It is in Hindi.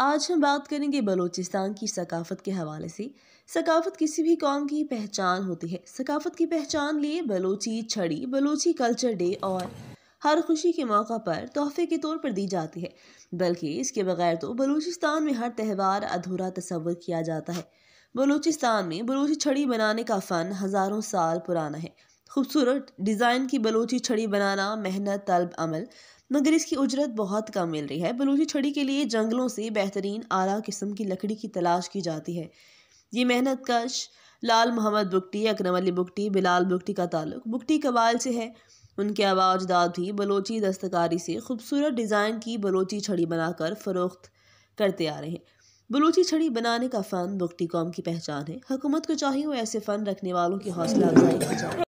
आज हम बात करेंगे बलूचिस्तान की सकाफत के हवाले से सकाफत किसी भी कौम की पहचान होती है सकाफत की पहचान लिए बलूची छड़ी बलूची कल्चर डे और हर खुशी के मौका पर तोहफे के तौर पर दी जाती है बल्कि इसके बगैर तो बलूचिस्तान में हर त्यौहार अधूरा तस्वर किया जाता है बलूचिस्तान में बलूची छड़ी बनाने का फ़न हज़ारों साल पुराना है खूबसूरत डिज़ाइन की बलोची छड़ी बनाना मेहनत तलब अमल मगर इसकी उजरत बहुत कम मिल रही है बलोची छड़ी के लिए जंगलों से बेहतरीन आला किस्म की लकड़ी की तलाश की जाती है ये मेहनत कश लाल मोहम्मद बुगटी अकरम अली बुगटी बिलाल बुगटी का ताल्लुक बुगटी कबाल से है उनके दाद भी बलोची दस्तकारी से खूबसूरत डिज़ाइन की बलोची छड़ी बनाकर फ़रोख्त करते आ रहे हैं बलोची छड़ी बनाने का फ़न बुगटी कौम की पहचान है हुकूमत को चाहिए वो ऐसे फ़न रखने वालों की हौसला अफजाई की जाए